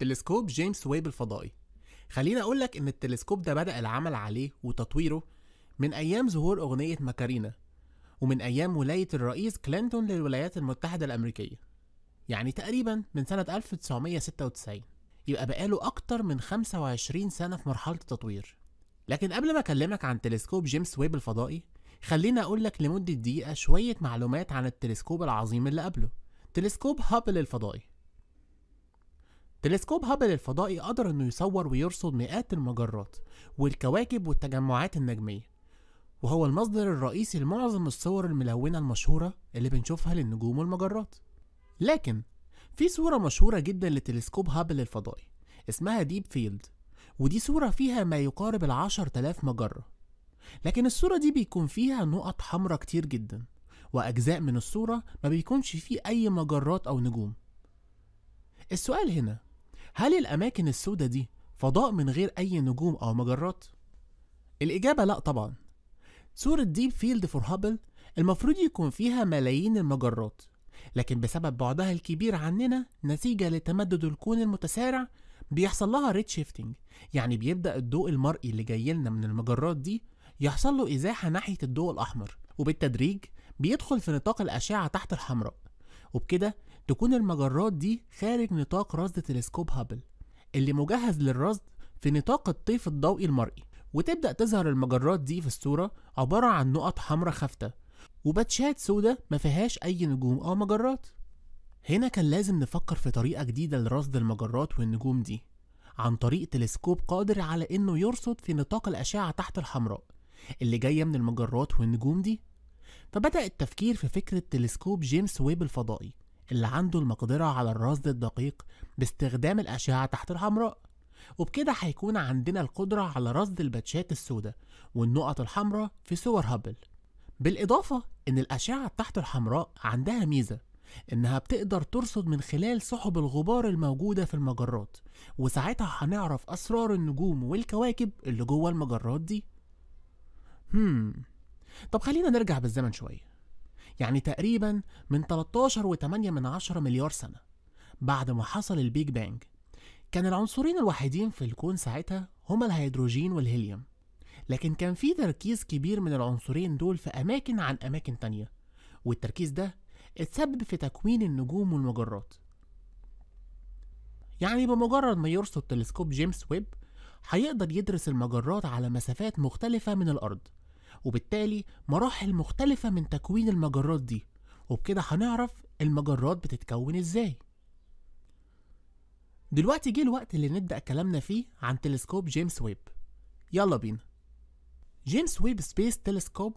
تلسكوب جيمس ويب الفضائي خليني اقول لك ان التلسكوب ده بدا العمل عليه وتطويره من ايام ظهور اغنيه ماكارينا ومن ايام ولايه الرئيس كلينتون للولايات المتحده الامريكيه يعني تقريبا من سنه 1996 يبقى بقاله اكتر من 25 سنه في مرحله التطوير لكن قبل ما اكلمك عن تلسكوب جيمس ويب الفضائي خليني اقول لك لمده دقيقه شويه معلومات عن التلسكوب العظيم اللي قبله تلسكوب هابل الفضائي تلسكوب هابل الفضائي قدر انه يصور ويرصد مئات المجرات والكواكب والتجمعات النجمية وهو المصدر الرئيسي لمعظم الصور الملونة المشهورة اللي بنشوفها للنجوم والمجرات لكن في صورة مشهورة جدا لتلسكوب هابل الفضائي اسمها ديب فيلد ودي صورة فيها ما يقارب العشر تلاف مجرة لكن الصورة دي بيكون فيها نقط حمراء كتير جدا وأجزاء من الصورة ما بيكونش فيه أي مجرات أو نجوم السؤال هنا هل الأماكن السوداء دي فضاء من غير أي نجوم أو مجرات؟ الإجابة لأ طبعا صورة ديب فيلد فور هابل المفروض يكون فيها ملايين المجرات لكن بسبب بعدها الكبير عننا نتيجة لتمدد الكون المتسارع بيحصل لها ريد شيفتنج يعني بيبدأ الضوء المرئي اللي جاي لنا من المجرات دي يحصل له إزاحة ناحية الضوء الأحمر وبالتدريج بيدخل في نطاق الأشعة تحت الحمراء وبكده تكون المجرات دي خارج نطاق رصد تلسكوب هابل اللي مجهز للرصد في نطاق الطيف الضوئي المرئي وتبدأ تظهر المجرات دي في الصورة عبارة عن نقط حمراء خافتة وباتشات سودة ما فيهاش أي نجوم أو مجرات هنا كان لازم نفكر في طريقة جديدة لرصد المجرات والنجوم دي عن طريق تلسكوب قادر على إنه يرصد في نطاق الأشعة تحت الحمراء اللي جاية من المجرات والنجوم دي فبدأ التفكير في فكرة تلسكوب جيمس ويب الفضائي اللي عنده المقدرة على الرصد الدقيق باستخدام الأشعة تحت الحمراء وبكده هيكون عندنا القدرة على رصد الباتشات السوداء والنقط الحمراء في صور هابل بالإضافة إن الأشعة تحت الحمراء عندها ميزة إنها بتقدر ترصد من خلال سحب الغبار الموجودة في المجرات وساعتها هنعرف أسرار النجوم والكواكب اللي جوه المجرات دي هم طب خلينا نرجع بالزمن شوية يعني تقريبا من 13 و8 من 10 مليار سنة بعد ما حصل البيج بانج كان العنصرين الوحيدين في الكون ساعتها هما الهيدروجين والهيليوم لكن كان في تركيز كبير من العنصرين دول في أماكن عن أماكن تانية والتركيز ده اتسبب في تكوين النجوم والمجرات يعني بمجرد ما يرصد تلسكوب جيمس ويب هيقدر يدرس المجرات على مسافات مختلفة من الأرض وبالتالي مراحل مختلفة من تكوين المجرات دي وبكده هنعرف المجرات بتتكون ازاي دلوقتي جه الوقت اللي نبدأ كلامنا فيه عن تلسكوب جيمس ويب يلا بينا جيمس ويب سبيس تلسكوب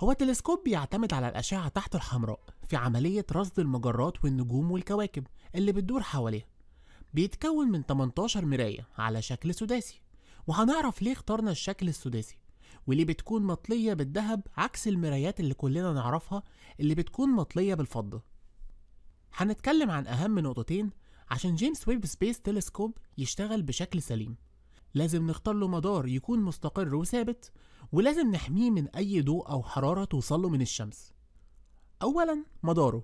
هو تلسكوب بيعتمد على الأشعة تحت الحمراء في عملية رصد المجرات والنجوم والكواكب اللي بتدور حواليها بيتكون من 18 مراية على شكل سداسي وهنعرف ليه اخترنا الشكل السداسي وليه بتكون مطلية بالذهب عكس المرايات اللي كلنا نعرفها اللي بتكون مطلية بالفضة هنتكلم عن أهم نقطتين عشان جيمس ويب سبيس تلسكوب يشتغل بشكل سليم لازم نختار له مدار يكون مستقر وثابت ولازم نحميه من أي ضوء أو حرارة توصله من الشمس أولا مداره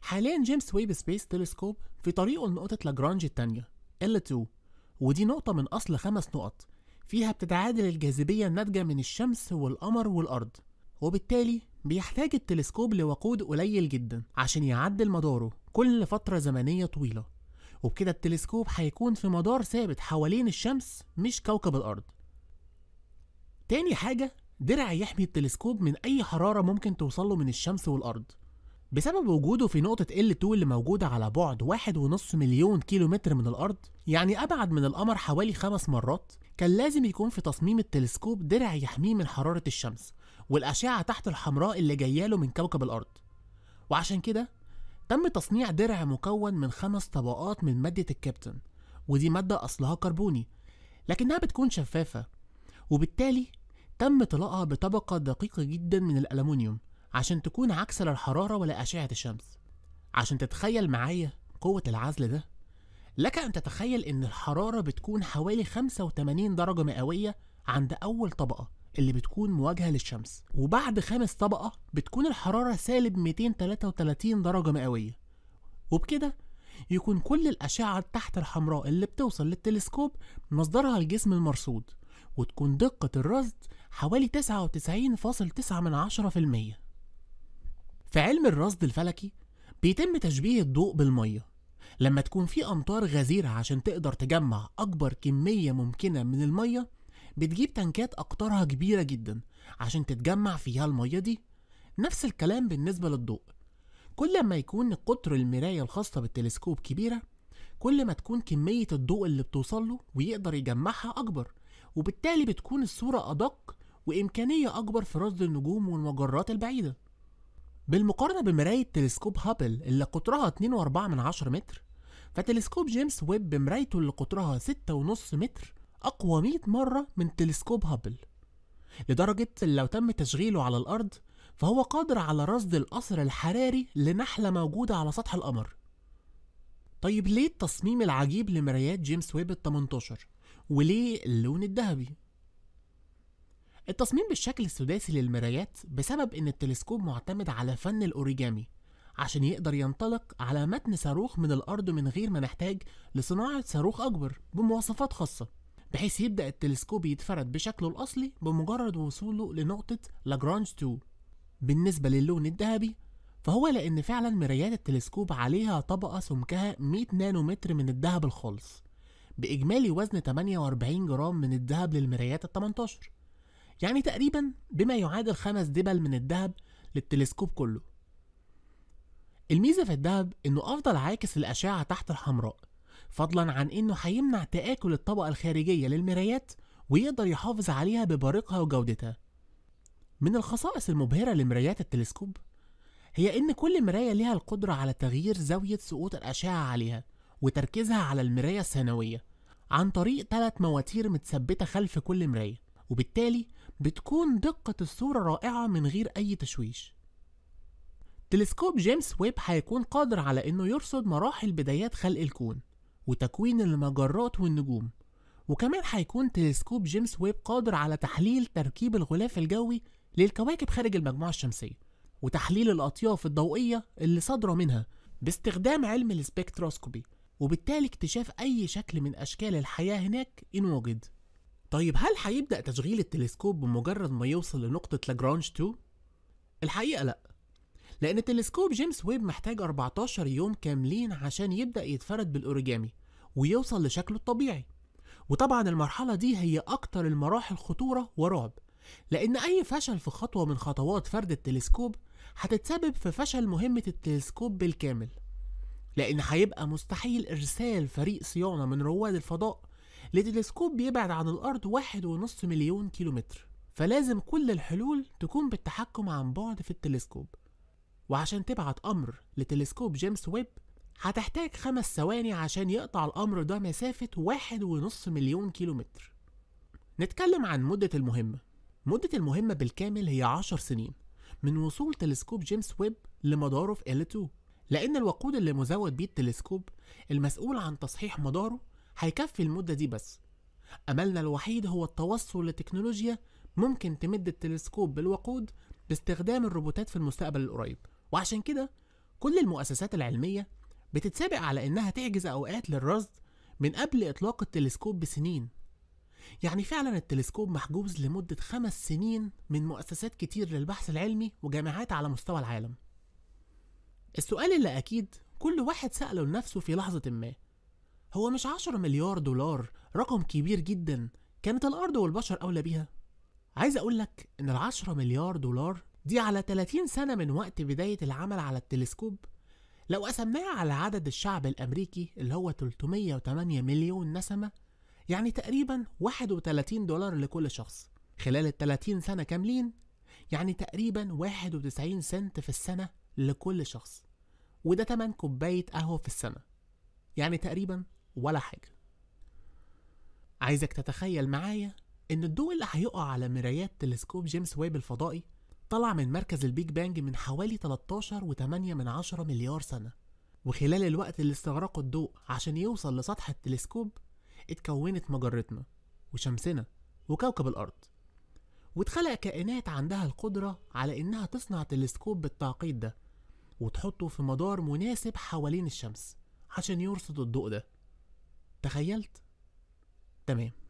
حاليا جيمس ويب سبيس تلسكوب في طريقه لنقطة لاجرانج التانية L2 ودي نقطة من أصل خمس نقط فيها بتتعادل الجاذبية الناتجة من الشمس والقمر والأرض وبالتالي بيحتاج التلسكوب لوقود قليل جدا عشان يعدل مداره كل فترة زمنية طويلة وبكده التلسكوب هيكون في مدار ثابت حوالين الشمس مش كوكب الأرض تاني حاجة درع يحمي التلسكوب من أي حرارة ممكن توصله من الشمس والأرض بسبب وجوده في نقطة L2 اللي موجودة على بعد واحد ونص مليون كيلومتر من الأرض يعني أبعد من القمر حوالي خمس مرات كان لازم يكون في تصميم التلسكوب درع يحميه من حرارة الشمس والأشعة تحت الحمراء اللي له من كوكب الأرض وعشان كده تم تصنيع درع مكون من خمس طبقات من مادة الكابتن ودي مادة أصلها كربوني لكنها بتكون شفافة وبالتالي تم طلاقها بطبقة دقيقة جدا من الألمونيوم عشان تكون عكس لا الحرارة ولا أشعة الشمس عشان تتخيل معايا قوة العزل ده لك أن تتخيل إن الحرارة بتكون حوالي 85 درجة مئوية عند أول طبقة اللي بتكون مواجهة للشمس وبعد خامس طبقة بتكون الحرارة سالب 233 درجة مئوية وبكده يكون كل الأشعة تحت الحمراء اللي بتوصل للتلسكوب مصدرها الجسم المرصود وتكون دقة الرصد حوالي 99.9% في علم الرصد الفلكي بيتم تشبيه الضوء بالمية لما تكون في أمطار غزيرة عشان تقدر تجمع أكبر كمية ممكنة من المية بتجيب تنكات أقطارها كبيرة جدا عشان تتجمع فيها المية دي نفس الكلام بالنسبة للضوء كل ما يكون قطر المراية الخاصة بالتلسكوب كبيرة كل ما تكون كمية الضوء اللي بتوصل له ويقدر يجمعها أكبر وبالتالي بتكون الصورة أدق وإمكانية أكبر في رصد النجوم والمجرات البعيدة بالمقارنة بمراية تلسكوب هابل اللي قطرها 2.4 متر فتلسكوب جيمس ويب بمرايته اللي قطرها 6.5 متر أقوى 100 مرة من تلسكوب هابل لدرجة لو تم تشغيله على الأرض فهو قادر على رصد الأثر الحراري لنحلة موجودة على سطح القمر طيب ليه التصميم العجيب لمرايات جيمس ويب ال 18 وليه اللون الذهبي التصميم بالشكل السداسي للمرايات بسبب إن التلسكوب معتمد على فن الأوريجامي عشان يقدر ينطلق على متن صاروخ من الأرض من غير ما نحتاج لصناعة صاروخ أكبر بمواصفات خاصة بحيث يبدأ التلسكوب يتفرد بشكله الأصلي بمجرد وصوله لنقطة لاجرانج 2 بالنسبة للون الذهبي فهو لأن فعلا مرايات التلسكوب عليها طبقة سمكها 100 نانومتر من الذهب الخالص بإجمالي وزن 48 جرام من الذهب للمرايات ال 18 يعني تقريبا بما يعادل خمس دبل من الذهب للتلسكوب كله الميزة في الذهب انه افضل عاكس للأشعة تحت الحمراء فضلا عن انه هيمنع تآكل الطبقة الخارجية للمرايات ويقدر يحافظ عليها ببريقها وجودتها من الخصائص المبهرة لمرايات التلسكوب هي ان كل مراية ليها القدرة على تغيير زاوية سقوط الأشعة عليها وتركيزها على المراية الثانوية عن طريق ثلاث مواتير متثبتة خلف كل مراية وبالتالي بتكون دقة الصورة رائعة من غير أي تشويش تلسكوب جيمس ويب هيكون قادر على إنه يرصد مراحل بدايات خلق الكون وتكوين المجرات والنجوم وكمان هيكون تلسكوب جيمس ويب قادر على تحليل تركيب الغلاف الجوي للكواكب خارج المجموعة الشمسية وتحليل الأطياف الضوئية اللي صادرة منها باستخدام علم الاسبكتروسكوبي وبالتالي اكتشاف أي شكل من أشكال الحياة هناك إن وجد طيب هل هيبدأ تشغيل التلسكوب بمجرد ما يوصل لنقطة لاجرانج 2؟ الحقيقة لأ لأن تلسكوب جيمس ويب محتاج 14 يوم كاملين عشان يبدأ يتفرد بالأوريجامي ويوصل لشكله الطبيعي وطبعا المرحلة دي هي أكتر المراحل خطورة ورعب لأن أي فشل في خطوة من خطوات فرد التلسكوب هتتسبب في فشل مهمة التلسكوب بالكامل لأن هيبقى مستحيل إرسال فريق صيانة من رواد الفضاء لتلسكوب بيبعد عن الأرض واحد ونص مليون كيلومتر فلازم كل الحلول تكون بالتحكم عن بعد في التلسكوب وعشان تبعت أمر لتلسكوب جيمس ويب هتحتاج خمس ثواني عشان يقطع الأمر ده مسافة واحد ونص مليون كيلومتر نتكلم عن مدة المهمة مدة المهمة بالكامل هي عشر سنين من وصول تلسكوب جيمس ويب لمداره في L2 لأن الوقود اللي مزود بيه التلسكوب المسؤول عن تصحيح مداره هيكفي المدة دي بس أملنا الوحيد هو التوصل لتكنولوجيا ممكن تمد التلسكوب بالوقود باستخدام الروبوتات في المستقبل القريب وعشان كده كل المؤسسات العلمية بتتسابق على إنها تحجز أوقات للرصد من قبل إطلاق التلسكوب بسنين يعني فعلا التلسكوب محجوز لمدة خمس سنين من مؤسسات كتير للبحث العلمي وجامعات على مستوى العالم السؤال اللي أكيد كل واحد سأله لنفسه في لحظة ما هو مش 10 مليار دولار رقم كبير جدا كانت الأرض والبشر أولى بيها؟ عايز أقولك إن ال 10 مليار دولار دي على 30 سنة من وقت بداية العمل على التلسكوب لو قسمناها على عدد الشعب الأمريكي اللي هو 308 مليون نسمة يعني تقريبا 31 دولار لكل شخص خلال ال 30 سنة كاملين يعني تقريبا 91 سنت في السنة لكل شخص وده 8 كوباية قهوة في السنة يعني تقريبا ولا حاجة عايزك تتخيل معايا إن الضوء اللي هيقع على مرايات تلسكوب جيمس ويب الفضائي طلع من مركز البيج بانج من حوالي 13.8 من عشرة مليار سنة وخلال الوقت اللي استغرقه الضوء عشان يوصل لسطح التلسكوب اتكونت مجرتنا وشمسنا وكوكب الأرض واتخلق كائنات عندها القدرة على إنها تصنع تلسكوب بالتعقيد ده وتحطه في مدار مناسب حوالين الشمس عشان يرصد الضوء ده تخيلت تمام